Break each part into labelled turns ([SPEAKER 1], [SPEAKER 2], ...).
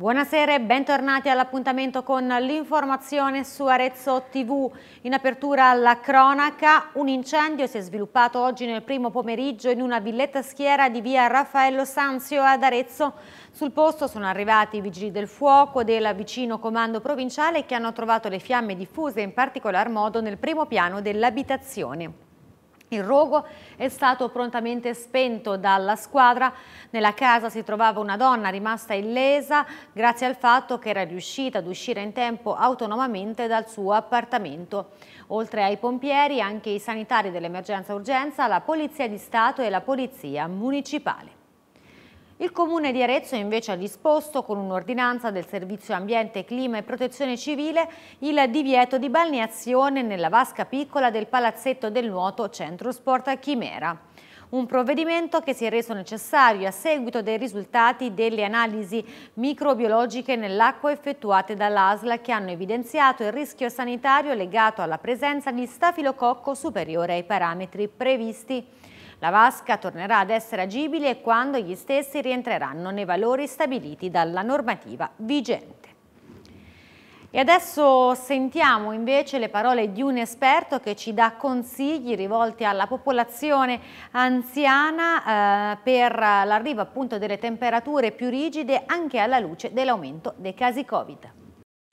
[SPEAKER 1] Buonasera e bentornati all'appuntamento con l'informazione su Arezzo TV. In apertura alla cronaca, un incendio si è sviluppato oggi nel primo pomeriggio in una villetta schiera di via Raffaello Sanzio ad Arezzo. Sul posto sono arrivati i vigili del fuoco del vicino comando provinciale che hanno trovato le fiamme diffuse in particolar modo nel primo piano dell'abitazione. Il rogo è stato prontamente spento dalla squadra, nella casa si trovava una donna rimasta illesa grazie al fatto che era riuscita ad uscire in tempo autonomamente dal suo appartamento. Oltre ai pompieri anche i sanitari dell'emergenza urgenza, la Polizia di Stato e la Polizia Municipale. Il Comune di Arezzo invece ha disposto con un'ordinanza del Servizio Ambiente, Clima e Protezione Civile il divieto di balneazione nella vasca piccola del palazzetto del nuoto Centro Sport Chimera. Un provvedimento che si è reso necessario a seguito dei risultati delle analisi microbiologiche nell'acqua effettuate dall'ASLA che hanno evidenziato il rischio sanitario legato alla presenza di stafilococco superiore ai parametri previsti. La vasca tornerà ad essere agibile quando gli stessi rientreranno nei valori stabiliti dalla normativa vigente. E adesso sentiamo invece le parole di un esperto che ci dà consigli rivolti alla popolazione anziana eh, per l'arrivo appunto delle temperature più rigide anche alla luce dell'aumento dei
[SPEAKER 2] casi Covid.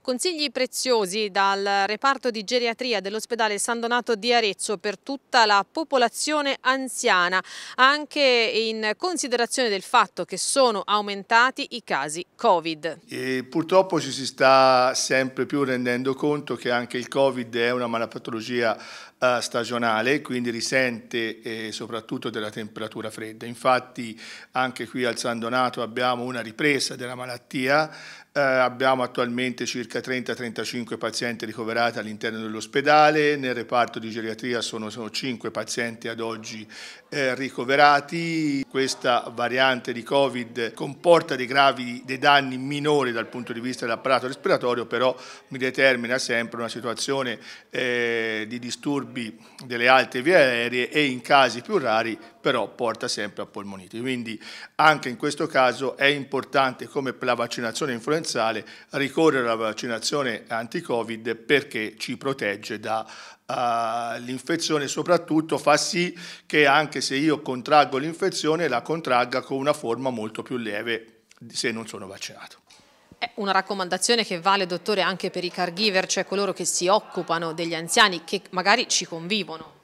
[SPEAKER 2] Consigli preziosi dal reparto di geriatria dell'ospedale San Donato di Arezzo per tutta la popolazione anziana, anche in considerazione del fatto che sono aumentati i casi Covid.
[SPEAKER 3] E purtroppo ci si sta sempre più rendendo conto che anche il Covid è una malapatologia eh, stagionale, quindi risente eh, soprattutto della temperatura fredda. Infatti anche qui al San Donato abbiamo una ripresa della malattia eh, abbiamo attualmente circa 30-35 pazienti ricoverati all'interno dell'ospedale, nel reparto di geriatria sono, sono 5 pazienti ad oggi eh, ricoverati. Questa variante di Covid comporta dei gravi dei danni minori dal punto di vista dell'apparato respiratorio, però mi determina sempre una situazione eh, di disturbi delle alte vie aeree e in casi più rari però porta sempre a polmoniti. Quindi anche in questo caso è importante come per la vaccinazione influenzale preferenziale ricorrere alla vaccinazione anti-Covid perché ci protegge da Uh, l'infezione soprattutto fa sì che anche se io contraggo l'infezione la contragga con una forma molto più leve se non sono vaccinato.
[SPEAKER 2] È una raccomandazione che vale, dottore, anche per i caregiver, cioè coloro che si occupano degli anziani, che magari ci convivono.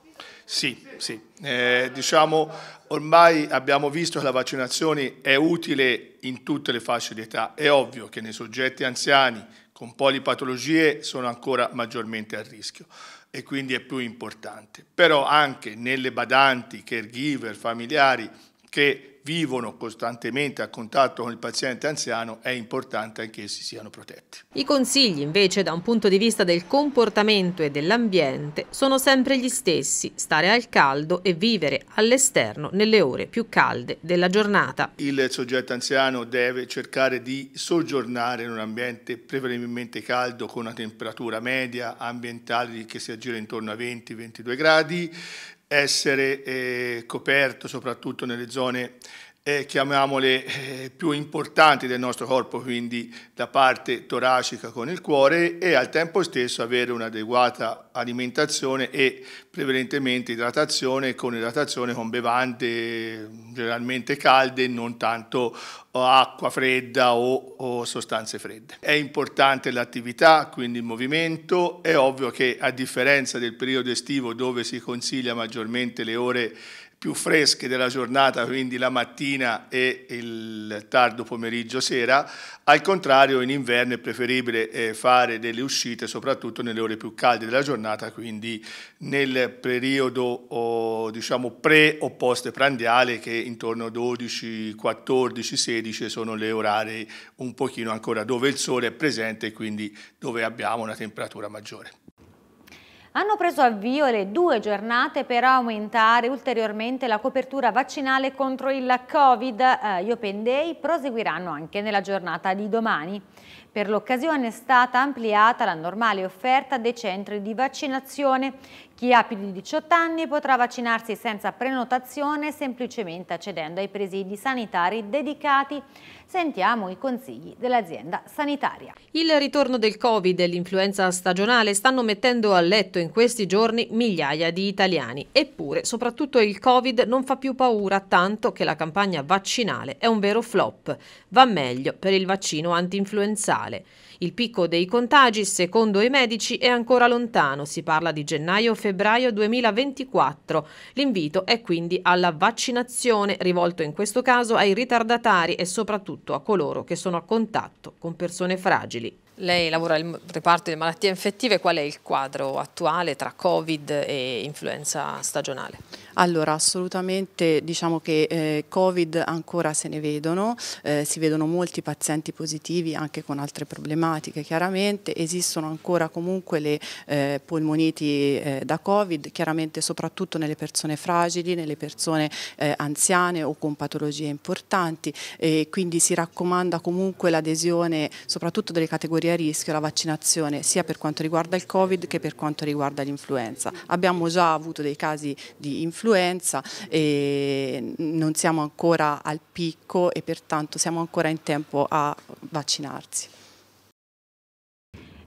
[SPEAKER 3] Sì, sì. Eh, diciamo, ormai abbiamo visto che la vaccinazione è utile in tutte le fasce di età. È ovvio che nei soggetti anziani con polipatologie sono ancora maggiormente a rischio e quindi è più importante. Però anche nelle badanti, caregiver, familiari che vivono costantemente a contatto con il paziente anziano è importante che essi siano protetti.
[SPEAKER 2] I consigli invece da un punto di vista del comportamento e dell'ambiente sono sempre gli stessi, stare al caldo e vivere all'esterno nelle ore più calde della giornata.
[SPEAKER 3] Il soggetto anziano deve cercare di soggiornare in un ambiente preferibilmente caldo con una temperatura media ambientale che si aggira intorno a 20-22 gradi, essere eh, coperto soprattutto nelle zone eh, chiamiamole eh, più importanti del nostro corpo, quindi la parte toracica con il cuore e al tempo stesso avere un'adeguata alimentazione e prevalentemente idratazione con idratazione con bevande generalmente calde, non tanto eh, acqua fredda o, o sostanze fredde. È importante l'attività, quindi il movimento, è ovvio che a differenza del periodo estivo dove si consiglia maggiormente le ore più fresche della giornata, quindi la mattina e il tardo pomeriggio sera, al contrario in inverno è preferibile eh, fare delle uscite soprattutto nelle ore più calde della giornata, quindi nel periodo o, diciamo pre o post prandiale che intorno a 12, 14, 16 sono le orari un pochino ancora dove il sole è presente e quindi dove abbiamo una temperatura maggiore
[SPEAKER 1] hanno preso avvio le due giornate per aumentare ulteriormente la copertura vaccinale contro il Covid. Eh, gli Open Day proseguiranno anche nella giornata di domani. Per l'occasione è stata ampliata la normale offerta dei centri di vaccinazione. Chi ha più di 18 anni potrà vaccinarsi senza prenotazione semplicemente accedendo ai presidi sanitari dedicati. Sentiamo i consigli dell'azienda sanitaria.
[SPEAKER 2] Il ritorno del Covid e l'influenza stagionale stanno mettendo a letto in questi giorni migliaia di italiani. Eppure, soprattutto il Covid non fa più paura tanto che la campagna vaccinale è un vero flop. Va meglio per il vaccino anti-influenzale mondiale. Il picco dei contagi, secondo i medici, è ancora lontano, si parla di gennaio-febbraio 2024. L'invito è quindi alla vaccinazione, rivolto in questo caso ai ritardatari e soprattutto a coloro che sono a contatto con persone
[SPEAKER 4] fragili.
[SPEAKER 2] Lei lavora nel reparto di malattie infettive, qual è il quadro attuale tra Covid e influenza stagionale?
[SPEAKER 4] Allora, assolutamente diciamo che eh, Covid ancora se ne vedono, eh, si vedono molti pazienti positivi anche con altre problematiche chiaramente, esistono ancora comunque le eh, polmoniti eh, da Covid, chiaramente soprattutto nelle persone fragili, nelle persone eh, anziane o con patologie importanti, e quindi si raccomanda comunque l'adesione soprattutto delle categorie fattori a rischio la vaccinazione sia per quanto riguarda il Covid che per quanto riguarda l'influenza. Abbiamo già avuto dei casi di influenza e non siamo ancora al picco e pertanto siamo ancora in tempo a vaccinarsi.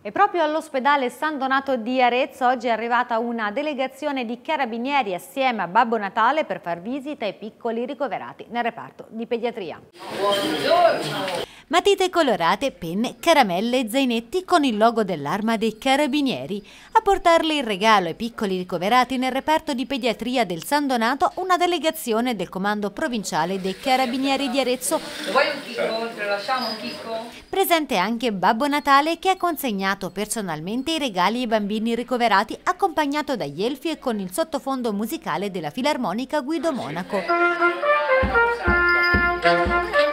[SPEAKER 1] E proprio all'ospedale San Donato di Arezzo oggi è arrivata una delegazione di carabinieri assieme a Babbo Natale per far visita ai piccoli ricoverati nel reparto di pediatria. Buongiorno! matite colorate, penne, caramelle e zainetti con il logo dell'arma dei carabinieri. A portarle il regalo ai piccoli ricoverati nel reparto di pediatria del San Donato una delegazione del comando provinciale dei carabinieri di Arezzo. Vuoi un chicco? Te lasciamo un chicco? Presente anche Babbo Natale che ha consegnato personalmente i regali ai bambini ricoverati accompagnato dagli elfi e con il sottofondo musicale della filarmonica Guido Monaco.
[SPEAKER 5] Thank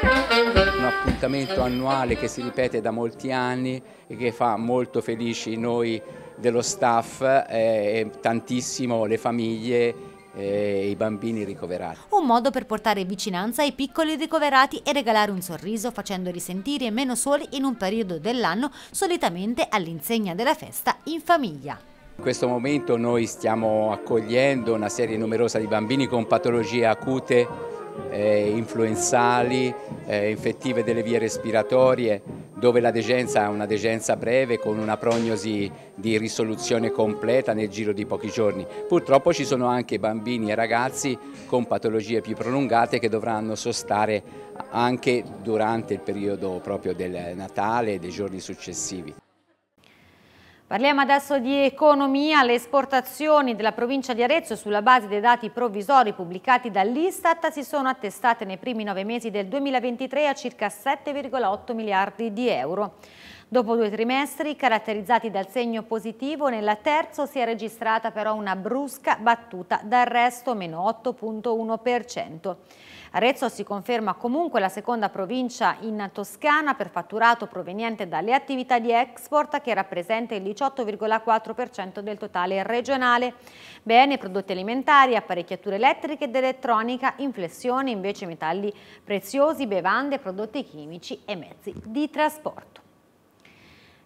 [SPEAKER 5] appuntamento annuale che si ripete da molti anni e che fa molto felici noi dello staff eh, e tantissimo le famiglie e eh, i bambini ricoverati.
[SPEAKER 1] Un modo per portare vicinanza ai piccoli ricoverati e regalare un sorriso facendoli sentire meno soli in un periodo dell'anno solitamente all'insegna della festa in famiglia.
[SPEAKER 6] In questo momento noi
[SPEAKER 5] stiamo accogliendo una serie numerosa di bambini con patologie acute eh, influenzali, eh, infettive delle vie respiratorie, dove la degenza è una degenza breve con una prognosi di risoluzione completa nel giro di pochi giorni. Purtroppo ci sono anche bambini e ragazzi con patologie più prolungate che dovranno sostare anche durante il periodo proprio del Natale e dei giorni successivi.
[SPEAKER 1] Parliamo adesso di economia. Le esportazioni della provincia di Arezzo sulla base dei dati provvisori pubblicati dall'Istat si sono attestate nei primi nove mesi del 2023 a circa 7,8 miliardi di euro. Dopo due trimestri caratterizzati dal segno positivo, nella terza si è registrata però una brusca battuta d'arresto meno 8,1%. Arezzo si conferma comunque la seconda provincia in Toscana per fatturato proveniente dalle attività di export che rappresenta il 18,4% del totale regionale. Bene prodotti alimentari, apparecchiature elettriche ed elettronica, inflessione invece metalli preziosi, bevande, prodotti chimici e mezzi di trasporto.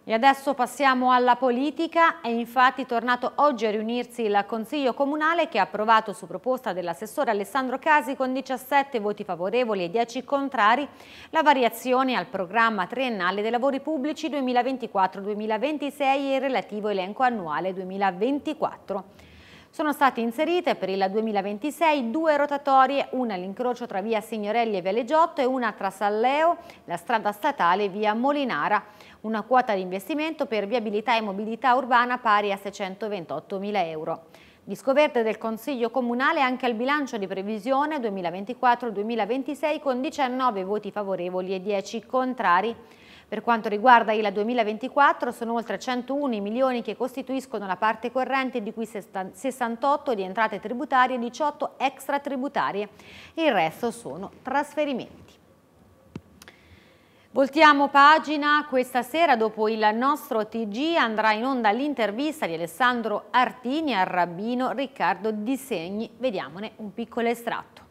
[SPEAKER 1] E adesso passiamo alla politica. È infatti tornato oggi a riunirsi il Consiglio Comunale che ha approvato su proposta dell'assessore Alessandro Casi con 17 voti favorevoli e 10 contrari la variazione al programma triennale dei lavori pubblici 2024-2026 e il relativo elenco annuale 2024. Sono state inserite per il 2026 due rotatorie, una all'incrocio tra via Signorelli e Via Leggiotto e una tra Salleo, la strada statale e via Molinara una quota di investimento per viabilità e mobilità urbana pari a 628 mila euro. Discoverte del Consiglio Comunale anche al bilancio di previsione 2024-2026 con 19 voti favorevoli e 10 contrari. Per quanto riguarda il 2024 sono oltre 101 i milioni che costituiscono la parte corrente di cui 68 di entrate tributarie e 18 extra tributarie. Il resto sono trasferimenti. Voltiamo pagina, questa sera dopo il nostro TG andrà in onda l'intervista di Alessandro Artini al rabbino Riccardo Disegni, vediamone un piccolo estratto.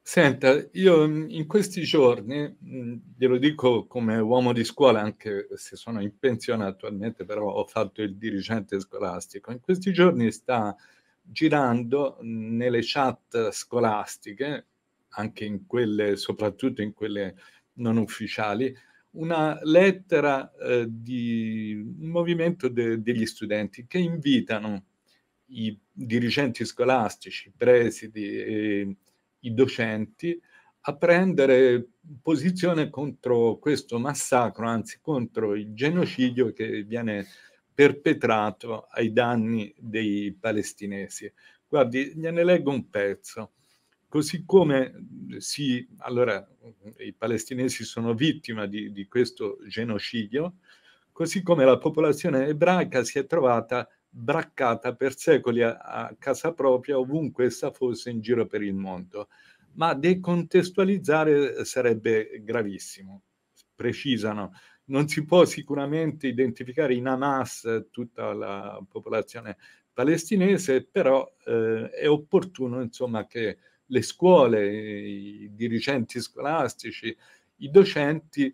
[SPEAKER 7] Senta, io mm, in questi giorni, mm, glielo dico come uomo di scuola, anche se sono in pensione attualmente, però ho fatto il dirigente scolastico, in questi giorni sta girando mm, nelle chat scolastiche, anche in quelle, soprattutto in quelle non ufficiali, una lettera eh, di un movimento de- degli studenti che invitano i dirigenti scolastici, i presidi e i docenti a prendere posizione contro questo massacro, anzi contro il genocidio che viene perpetrato ai danni dei palestinesi. Guardi, gliene leggo un pezzo. Così come eh, si, allora, i palestinesi sono vittima di, di questo genocidio, così come la popolazione ebraica si è trovata braccata per secoli a, a casa propria ovunque essa fosse in giro per il mondo. Ma decontestualizzare sarebbe gravissimo, precisano non si può sicuramente identificare in Hamas tutta la popolazione palestinese, però eh, è opportuno insomma, che le scuole, i dirigenti scolastici, i docenti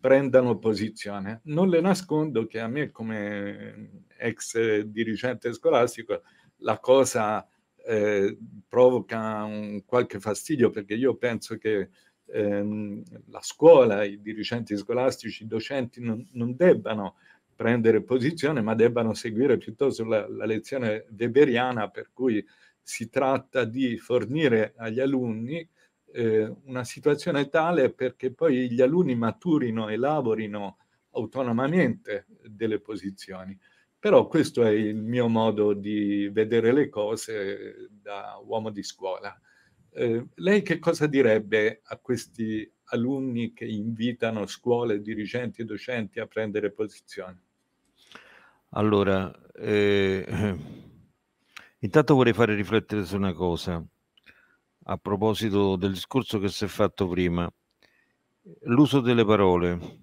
[SPEAKER 7] prendano posizione. Non le nascondo che a me come ex dirigente scolastico la cosa eh, provoca un, qualche fastidio perché io penso che ehm, la scuola, i dirigenti scolastici, i docenti non, non debbano prendere posizione ma debbano seguire piuttosto la, la lezione weberiana per cui si tratta di fornire agli alunni eh, una situazione tale perché poi gli alunni maturino, elaborino autonomamente delle posizioni. Però questo è il mio modo di vedere le cose da uomo di scuola. Eh, lei che cosa direbbe a questi alunni che invitano scuole, dirigenti e docenti a prendere posizione?
[SPEAKER 8] Allora, eh, Intanto vorrei fare riflettere su una cosa, a proposito del discorso che si è fatto prima, l'uso delle parole.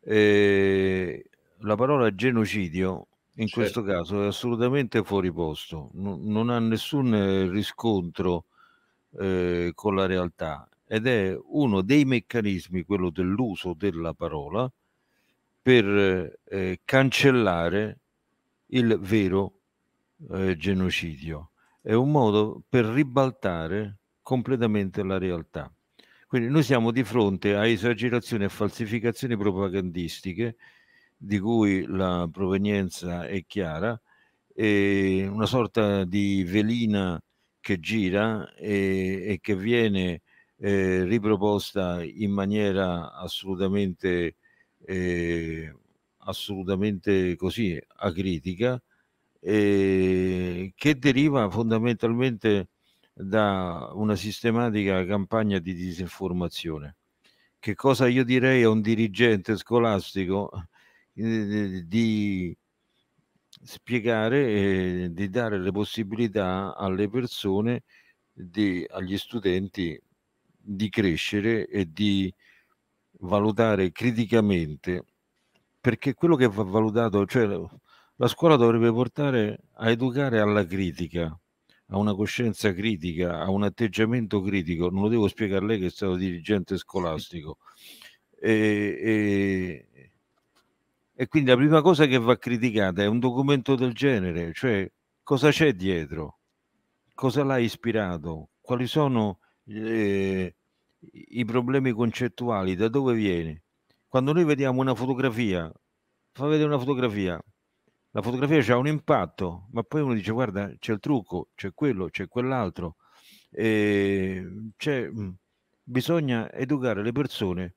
[SPEAKER 8] Eh, la parola genocidio in certo. questo caso è assolutamente fuori posto, no, non ha nessun eh, riscontro eh, con la realtà ed è uno dei meccanismi, quello dell'uso della parola, per eh, cancellare il vero eh, genocidio, è un modo per ribaltare completamente la realtà. Quindi noi siamo di fronte a esagerazioni e falsificazioni propagandistiche di cui la provenienza è chiara, è una sorta di velina che gira e, e che viene eh, riproposta in maniera assolutamente, eh, assolutamente così acritica eh, che deriva fondamentalmente da una sistematica campagna di disinformazione. Che cosa io direi a un dirigente scolastico eh, di spiegare e eh, di dare le possibilità alle persone, di, agli studenti di crescere e di valutare criticamente perché quello che va valutato, cioè la scuola dovrebbe portare a educare alla critica, a una coscienza critica, a un atteggiamento critico. Non lo devo spiegare a lei che è stato dirigente scolastico. E, e, e quindi la prima cosa che va criticata è un documento del genere, cioè cosa c'è dietro, cosa l'ha ispirato, quali sono eh, i problemi concettuali, da dove viene. Quando noi vediamo una fotografia, fa vedere una fotografia, la fotografia ha un impatto, ma poi uno dice guarda c'è il trucco, c'è quello, c'è quell'altro, E c'è, bisogna educare le persone,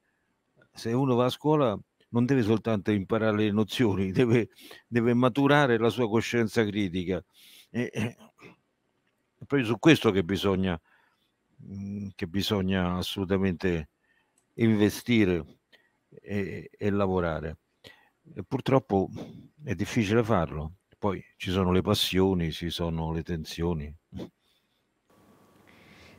[SPEAKER 8] se uno va a scuola non deve soltanto imparare le nozioni, deve, deve maturare la sua coscienza critica. E, e, è proprio su questo che bisogna, che bisogna assolutamente investire e, e lavorare. E purtroppo è difficile farlo. Poi ci sono le passioni, ci sono le tensioni.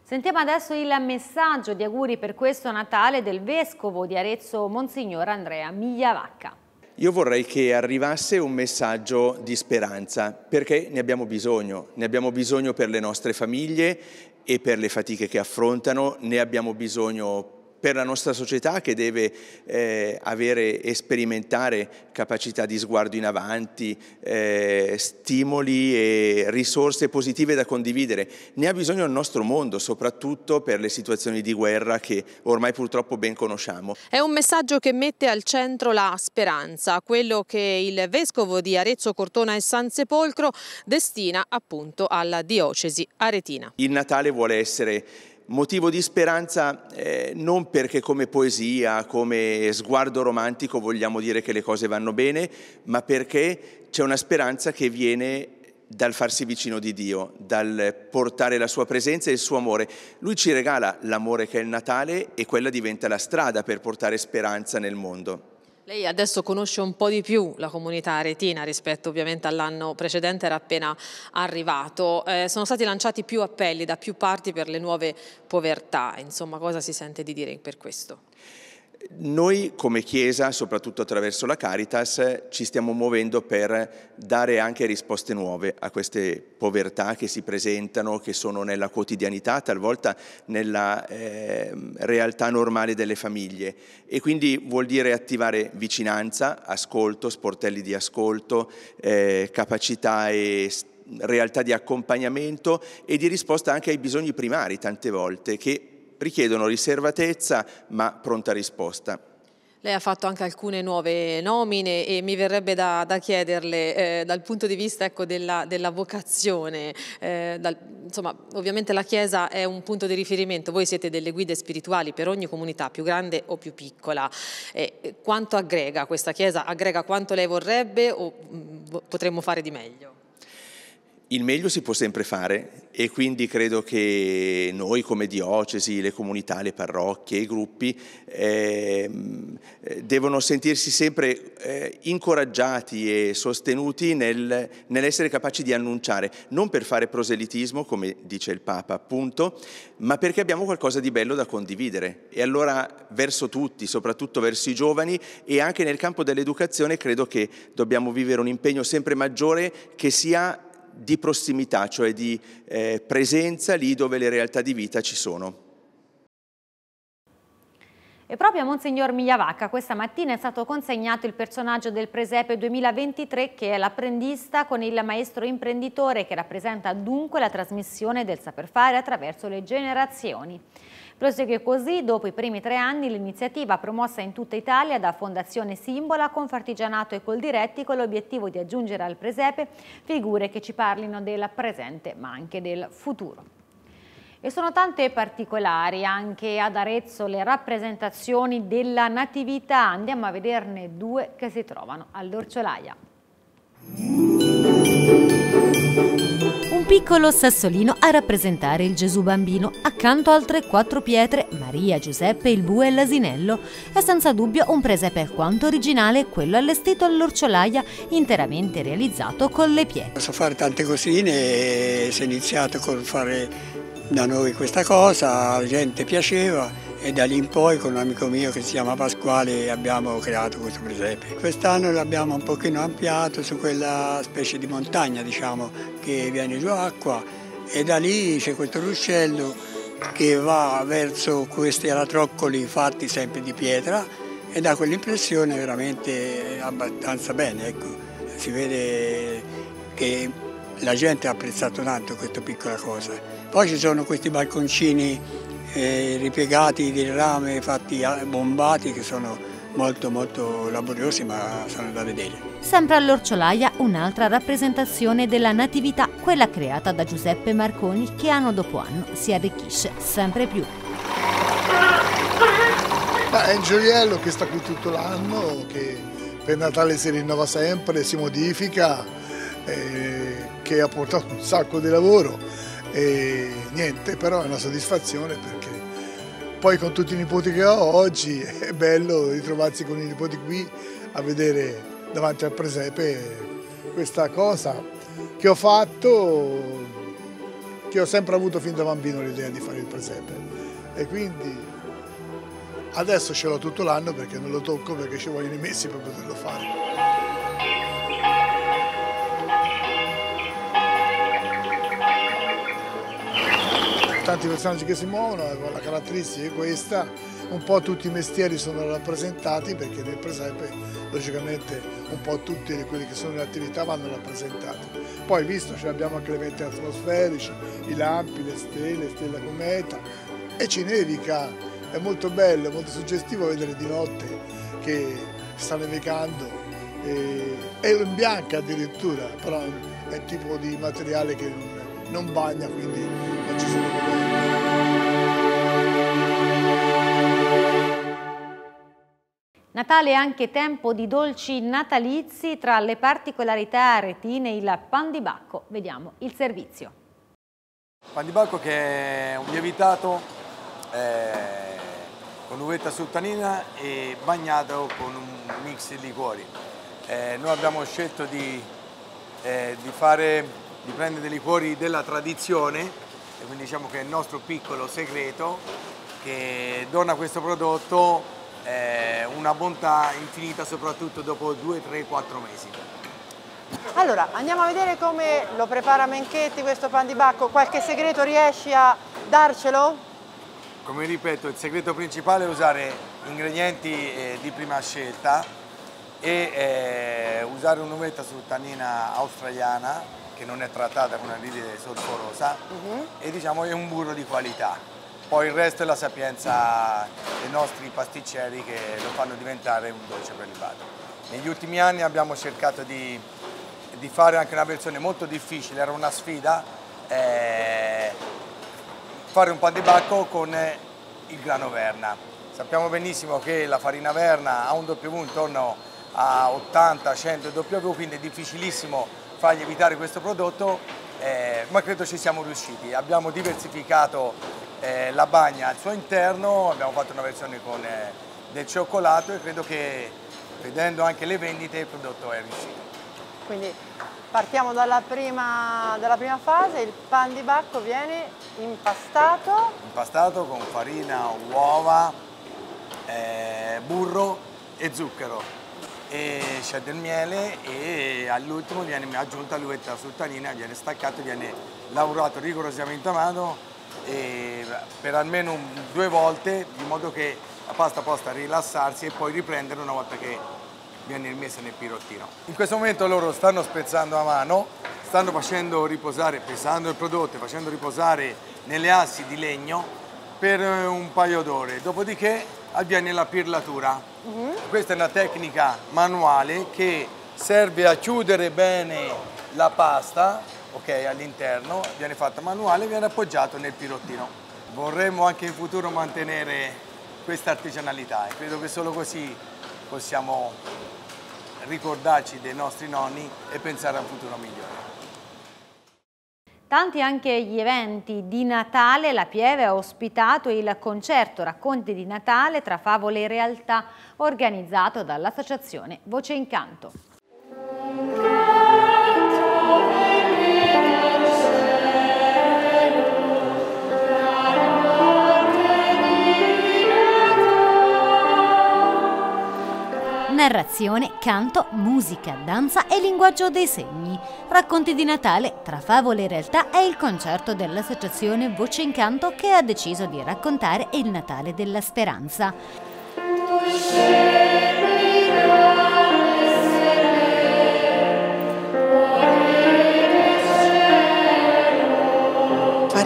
[SPEAKER 1] Sentiamo adesso il messaggio di auguri per questo Natale del Vescovo di Arezzo, Monsignor Andrea Migliavacca.
[SPEAKER 5] Io vorrei che arrivasse un messaggio di speranza, perché ne abbiamo bisogno. Ne abbiamo bisogno per le nostre famiglie e per le fatiche che affrontano, ne abbiamo bisogno per la nostra società che deve eh, avere e sperimentare capacità di sguardo in avanti, eh, stimoli e risorse positive da condividere. Ne ha bisogno il nostro mondo, soprattutto per le situazioni di guerra che ormai purtroppo ben conosciamo.
[SPEAKER 2] È un messaggio che mette al centro la speranza, quello che il vescovo di Arezzo, Cortona e San Sepolcro destina appunto alla diocesi aretina.
[SPEAKER 5] Il Natale vuole essere motivo di speranza eh, non perché come poesia, come sguardo romantico vogliamo dire che le cose vanno bene, ma perché c'è una speranza che viene dal farsi vicino di Dio, dal portare la sua presenza e il suo amore. Lui ci regala l'amore che è il Natale e quella diventa la strada per portare speranza nel mondo.
[SPEAKER 2] Lei adesso conosce un po' di più la comunità aretina rispetto ovviamente all'anno precedente, era appena arrivato. Eh, sono stati lanciati più appelli da più parti per le nuove povertà, insomma cosa si sente di dire per questo?
[SPEAKER 5] Noi come Chiesa, soprattutto attraverso la Caritas, ci stiamo muovendo per dare anche risposte nuove a queste povertà che si presentano, che sono nella quotidianità, talvolta nella eh, realtà normale delle famiglie. E quindi vuol dire attivare vicinanza, ascolto, sportelli di ascolto, eh, capacità e realtà di accompagnamento e di risposta anche ai bisogni primari tante volte che richiedono riservatezza ma pronta risposta.
[SPEAKER 2] Lei ha fatto anche alcune nuove nomine e mi verrebbe da, da chiederle eh, dal punto di vista ecco, della, della, vocazione, eh, dal, insomma, ovviamente la Chiesa è un punto di riferimento, voi siete delle guide spirituali per ogni comunità, più grande o più piccola, eh, quanto aggrega questa Chiesa? Aggrega quanto lei vorrebbe o mh, mm, potremmo fare di meglio?
[SPEAKER 5] il meglio si può sempre fare e quindi credo che noi come diocesi, le comunità, le parrocchie, i gruppi ehm, eh, devono sentirsi sempre eh, incoraggiati e sostenuti nel, nell'essere capaci di annunciare, non per fare proselitismo, come dice il Papa appunto, ma perché abbiamo qualcosa di bello da condividere. E allora verso tutti, soprattutto verso i giovani e anche nel campo dell'educazione, credo che dobbiamo vivere un impegno sempre maggiore che sia di prossimità, cioè di eh, presenza lì dove le realtà di vita ci sono.
[SPEAKER 1] E proprio a Monsignor Migliavacca questa mattina è stato consegnato il personaggio del presepe 2023 che è l'apprendista con il maestro imprenditore che rappresenta dunque la trasmissione del saper fare attraverso le generazioni. Prosegue così, dopo i primi tre anni, l'iniziativa promossa in tutta Italia da Fondazione Simbola, Confartigianato e Coldiretti con l'obiettivo di aggiungere al presepe figure che ci parlino del presente ma anche del futuro. E sono tante particolari anche ad Arezzo le rappresentazioni della Natività. Andiamo a vederne due che si trovano all'Orciolaia. Un piccolo sassolino a rappresentare il Gesù bambino, accanto altre quattro pietre, Maria, Giuseppe, il bue e l'asinello. È senza dubbio un presepe alquanto originale quello allestito all'Orciolaia, interamente realizzato con le pietre.
[SPEAKER 6] So fare tante cosine, eh, si è iniziato con fare da noi questa cosa, alla gente piaceva e da lì in poi con un amico mio che si chiama Pasquale abbiamo creato questo presepe. Quest'anno l'abbiamo un pochino ampliato su quella specie di montagna diciamo, che viene giù acqua e da lì c'è questo ruscello che va verso questi aratroccoli fatti sempre di pietra e dà quell'impressione veramente abbastanza bene. Ecco. Si vede che la gente ha apprezzato tanto questa piccola cosa. Poi ci sono questi balconcini eh, ripiegati di rame fatti bombati che sono molto molto laboriosi ma sono da vedere.
[SPEAKER 1] Sempre all'Orciolaia un'altra rappresentazione della natività, quella creata da Giuseppe Marconi che anno dopo anno si arricchisce sempre più.
[SPEAKER 9] Ma è il gioiello che sta qui tutto l'anno, che per Natale si rinnova sempre, si modifica, eh, che ha portato un sacco di lavoro e niente, però è una soddisfazione perché poi con tutti i nipoti che ho oggi è bello ritrovarsi con i nipoti qui a vedere davanti al presepe questa cosa che ho fatto, che ho sempre avuto fin da bambino l'idea di fare il presepe e quindi adesso ce l'ho tutto l'anno perché non lo tocco perché ci vogliono i mesi per poterlo fare. tanti personaggi che si muovono, la caratteristica è questa, un po' tutti i mestieri sono rappresentati perché nel presepe logicamente un po' tutte quelle che sono le attività vanno rappresentate. Poi visto cioè abbiamo anche le vette atmosferici, i lampi, le stelle, stella cometa e cinevica, è molto bello, è molto suggestivo vedere di notte che sta nevicando e, è in bianca addirittura, però è il tipo di materiale che non bagna quindi
[SPEAKER 1] Natale è anche tempo di dolci natalizi, tra le particolarità retine il pan di bacco. Vediamo il servizio.
[SPEAKER 6] Pan di bacco che è un lievitato eh, con uvetta sul e bagnato con un mix di liquori. Eh, noi abbiamo scelto di, eh, di, fare, di prendere dei liquori della tradizione e quindi diciamo che è il nostro piccolo segreto che dona a questo prodotto eh, una bontà infinita soprattutto dopo 2, 3, 4 mesi.
[SPEAKER 4] Allora, andiamo a vedere come lo prepara Menchetti questo pan di bacco. Qualche segreto riesci a darcelo?
[SPEAKER 6] Come ripeto, il segreto principale è usare ingredienti eh, di prima scelta, e eh, usare un'uvetta su tannina australiana che non è trattata con una anidride solforosa uh mhm. -huh. e diciamo è un burro di qualità. Poi il resto è la sapienza dei nostri pasticceri che lo fanno diventare un dolce prelibato. Negli ultimi anni abbiamo cercato di, di fare anche una versione molto difficile, era una sfida, eh, fare un pan di bacco con il grano verna. Sappiamo benissimo che la farina verna ha un doppio V intorno no, a 80, 100 W, quindi è difficilissimo fargli evitare questo prodotto, eh, ma credo ci siamo riusciti. Abbiamo diversificato eh, la bagna al suo interno, abbiamo fatto una versione con eh, del cioccolato e credo che vedendo anche le vendite il prodotto è riuscito.
[SPEAKER 4] Quindi partiamo dalla prima, dalla prima fase, il pan di bacco viene impastato.
[SPEAKER 6] Impastato con farina, uova, eh, burro e zucchero e c'è del miele e all'ultimo viene aggiunta l'uvetta sultanina, viene staccato, viene lavorato rigorosamente a mano per almeno due volte in modo che la pasta possa rilassarsi e poi riprendere una volta che viene messa nel pirottino. In questo momento loro stanno spezzando a mano, stanno facendo riposare, pesando il prodotto, facendo riposare nelle assi di legno per un paio d'ore, dopodiché avviene la pirlatura Mm -hmm. Questa è una tecnica manuale che serve a chiudere bene la pasta ok, all'interno, viene fatta manuale e viene appoggiato nel pirottino. Vorremmo anche in futuro mantenere questa artigianalità e credo che solo così possiamo ricordarci dei nostri nonni e pensare a un futuro migliore.
[SPEAKER 1] Tanti anche gli eventi di Natale, la Pieve ha ospitato il concerto Racconti di Natale tra favole e realtà organizzato dall'associazione Voce in Canto. narrazione, canto, musica, danza e linguaggio dei segni. Racconti di Natale tra favole e realtà è il concerto dell'associazione Voce in Canto che ha deciso di raccontare il Natale della Speranza.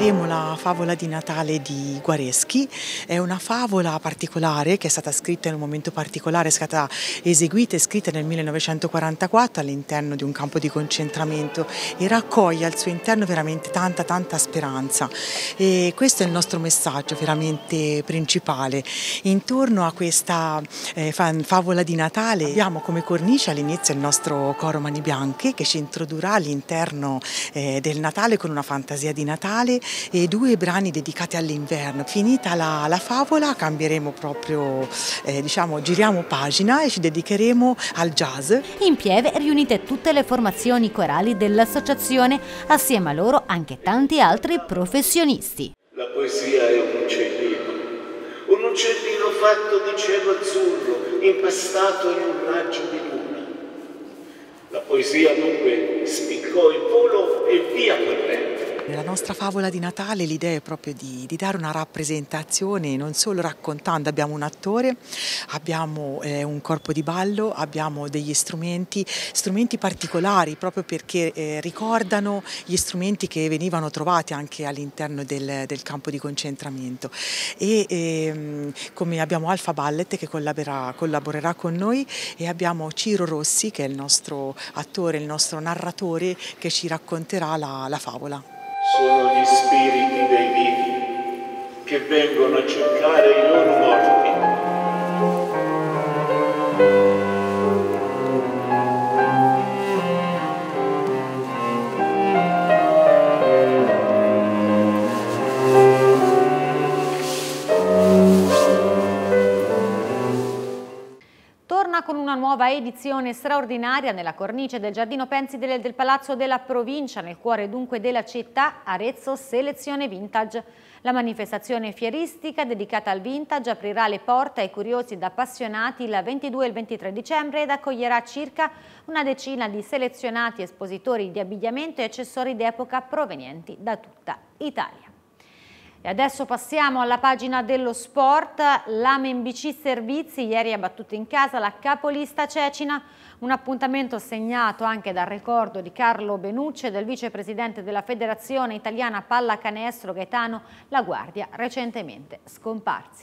[SPEAKER 4] presenteremo la favola di Natale di Guareschi, è una favola particolare che è stata scritta in un momento particolare, è stata eseguita e scritta nel 1944 all'interno di un campo di concentramento e raccoglie al suo interno veramente tanta tanta speranza e questo è il nostro messaggio veramente principale. Intorno a questa eh, favola di Natale abbiamo come cornice all'inizio il nostro coro Mani Bianche che ci introdurrà all'interno eh, del Natale con una fantasia di Natale e due brani dedicati all'inverno. Finita la, la, favola cambieremo proprio, eh, diciamo, giriamo pagina e ci dedicheremo al jazz.
[SPEAKER 1] In Pieve riunite tutte le formazioni corali dell'associazione, assieme a loro anche tanti altri professionisti.
[SPEAKER 3] La poesia è un uccellino, un uccellino fatto di cielo azzurro, impastato in un raggio di luna. La poesia dunque spiccò il volo e via corrente.
[SPEAKER 4] Nella nostra favola di Natale l'idea è proprio di, di, dare una rappresentazione, non solo raccontando, abbiamo un attore, abbiamo eh, un corpo di ballo, abbiamo degli strumenti, strumenti particolari proprio perché eh, ricordano gli strumenti che venivano trovati anche all'interno del, del, campo di concentramento. E, eh, come abbiamo Alfa Ballet che collaborerà con noi e abbiamo Ciro Rossi che è il nostro attore, il nostro narratore che ci racconterà la, la favola
[SPEAKER 3] sono gli spiriti dei vivi che vengono a cercare i loro morti.
[SPEAKER 1] con una nuova edizione straordinaria nella cornice del Giardino Pensile del Palazzo della Provincia, nel cuore dunque della città, Arezzo Selezione Vintage. La manifestazione fieristica dedicata al vintage aprirà le porte ai curiosi ed appassionati il 22 e il 23 dicembre ed accoglierà circa una decina di selezionati espositori di abbigliamento e accessori d'epoca provenienti da tutta Italia. E adesso passiamo alla pagina dello sport. Lame in BC Servizi ieri ha battuto in casa la capolista Cecina, un appuntamento segnato anche dal ricordo di Carlo Benucci e del vicepresidente della Federazione Italiana Pallacanestro Gaetano La Guardia, recentemente scomparsi.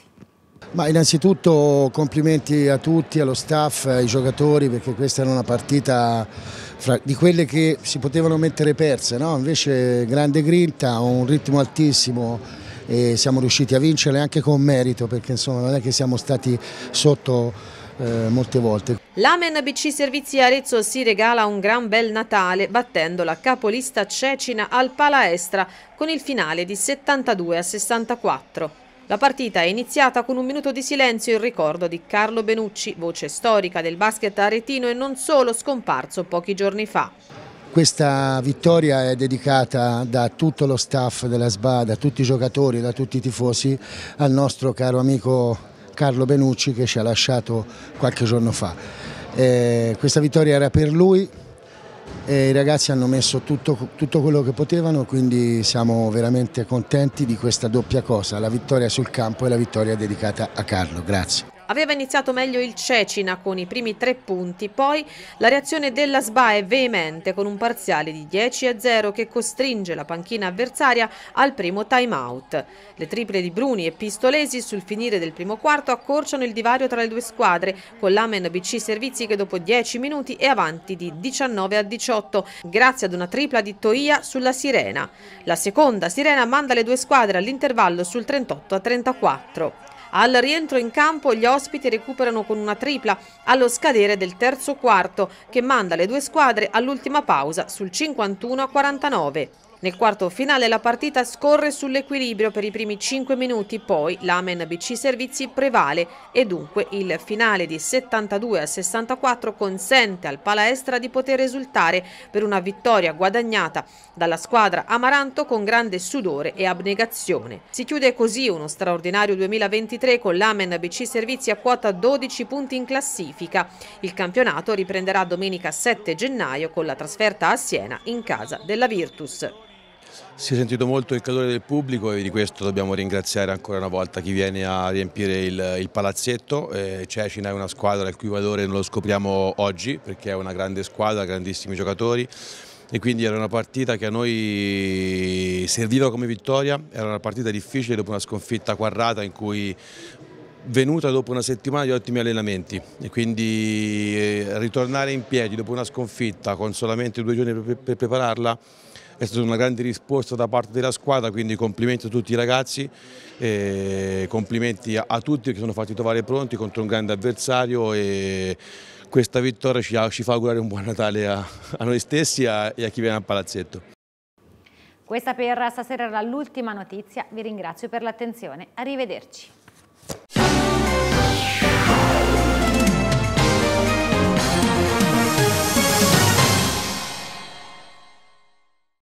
[SPEAKER 9] Ma innanzitutto complimenti a tutti, allo staff, ai giocatori perché questa era una partita fra, di quelle che si potevano mettere perse, no? invece grande grinta, un ritmo altissimo, e siamo riusciti a vincere anche con merito perché insomma non è che siamo stati sotto eh, molte volte.
[SPEAKER 2] L'Amen BC Servizi Arezzo si regala un gran bel Natale battendo la capolista Cecina al Palaestra con il finale di 72 a 64. La partita è iniziata con un minuto di silenzio in ricordo di Carlo Benucci, voce storica del basket aretino e non solo, scomparso pochi giorni fa.
[SPEAKER 9] Questa vittoria è dedicata da tutto lo staff della SBA, da tutti i giocatori, da tutti i tifosi al nostro caro amico Carlo Benucci che ci ha lasciato qualche giorno fa. Eh, questa vittoria era per lui, e i ragazzi hanno messo tutto, tutto, quello che potevano, quindi siamo veramente contenti di questa doppia cosa, la vittoria sul campo e la vittoria dedicata a Carlo. Grazie.
[SPEAKER 2] Aveva iniziato meglio il Cecina con i primi tre punti, poi la reazione della SBA è veemente con un parziale di 10 a 0 che costringe la panchina avversaria al primo time out. Le triple di Bruni e Pistolesi sul finire del primo quarto accorciano il divario tra le due squadre con l'Amen BC Servizi che dopo 10 minuti è avanti di 19 a 18 grazie ad una tripla di Toia sulla Sirena. La seconda Sirena manda le due squadre all'intervallo sul 38 a 34. Al rientro in campo gli ospiti recuperano con una tripla allo scadere del terzo quarto che manda le due squadre all'ultima pausa sul 51-49. Nel quarto finale la partita scorre sull'equilibrio per i primi 5 minuti, poi l'Amen BC Servizi prevale e dunque il finale di 72 a 64 consente al Palaestra di poter esultare per una vittoria guadagnata dalla squadra Amaranto con grande sudore e abnegazione. Si chiude così uno straordinario 2023 con l'Amen BC Servizi a quota 12 punti in classifica. Il campionato riprenderà domenica 7 gennaio con la trasferta a Siena in casa della Virtus
[SPEAKER 5] si è sentito molto il calore del pubblico e di questo dobbiamo ringraziare ancora una volta chi viene a riempire il, il palazzetto. Eh, Cecina è una squadra il cui valore non lo scopriamo oggi perché è una grande squadra, grandissimi giocatori e quindi era una partita che a noi serviva come vittoria, era una partita difficile dopo una sconfitta quarrata in cui venuta dopo una settimana di ottimi allenamenti e quindi eh, ritornare in piedi dopo una sconfitta con solamente due giorni per prepararla è stata una grande risposta da parte della squadra, quindi complimenti a tutti i ragazzi, complimenti a, tutti che sono fatti trovare pronti contro un grande avversario e questa vittoria ci, ci fa augurare un buon Natale a, a noi stessi a, e a chi viene al palazzetto.
[SPEAKER 1] Questa per stasera era l'ultima notizia, vi ringrazio per l'attenzione, arrivederci.